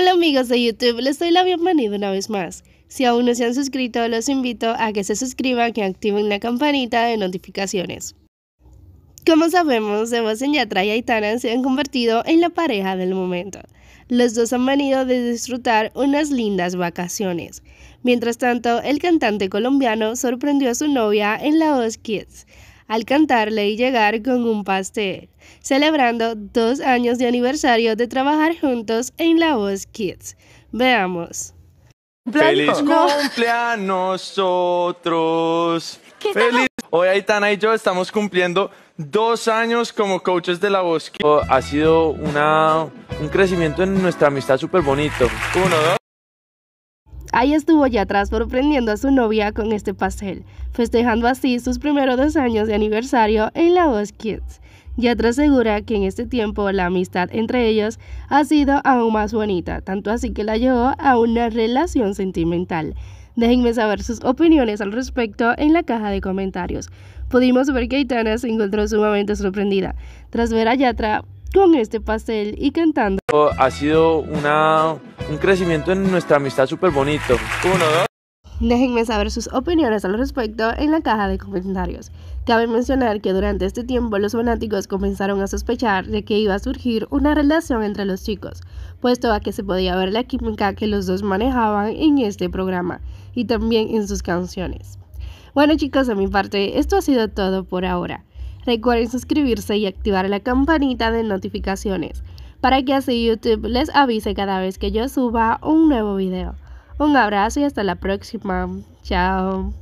Hola amigos de YouTube, les doy la bienvenida una vez más. Si aún no se han suscrito, los invito a que se suscriban y activen la campanita de notificaciones. Como sabemos, Sebastián Yatra y Aitana se han convertido en la pareja del momento. Los dos han venido de disfrutar unas lindas vacaciones. Mientras tanto, el cantante colombiano sorprendió a su novia en la Voz Kids al cantarle y llegar con un pastel, celebrando dos años de aniversario de trabajar juntos en La Voz Kids. Veamos. ¡Feliz cumpleaños a nosotros! ¡Feliz! Hoy Aitana y yo estamos cumpliendo dos años como coaches de La Voz Kids. Ha sido una, un crecimiento en nuestra amistad súper bonito. Uno, dos. Ahí estuvo Yatra sorprendiendo a su novia con este pastel, festejando así sus primeros dos años de aniversario en La Voz Kids. Yatra asegura que en este tiempo la amistad entre ellos ha sido aún más bonita, tanto así que la llevó a una relación sentimental. Déjenme saber sus opiniones al respecto en la caja de comentarios. Pudimos ver que Aitana se encontró sumamente sorprendida tras ver a Yatra con este pastel y cantando. Ha sido una un crecimiento en nuestra amistad súper bonito. Déjenme saber sus opiniones al respecto en la caja de comentarios. Cabe mencionar que durante este tiempo los fanáticos comenzaron a sospechar de que iba a surgir una relación entre los chicos, puesto a que se podía ver la química que los dos manejaban en este programa y también en sus canciones. Bueno chicos, de mi parte, esto ha sido todo por ahora. Recuerden suscribirse y activar la campanita de notificaciones para que así YouTube les avise cada vez que yo suba un nuevo video. Un abrazo y hasta la próxima. Chao.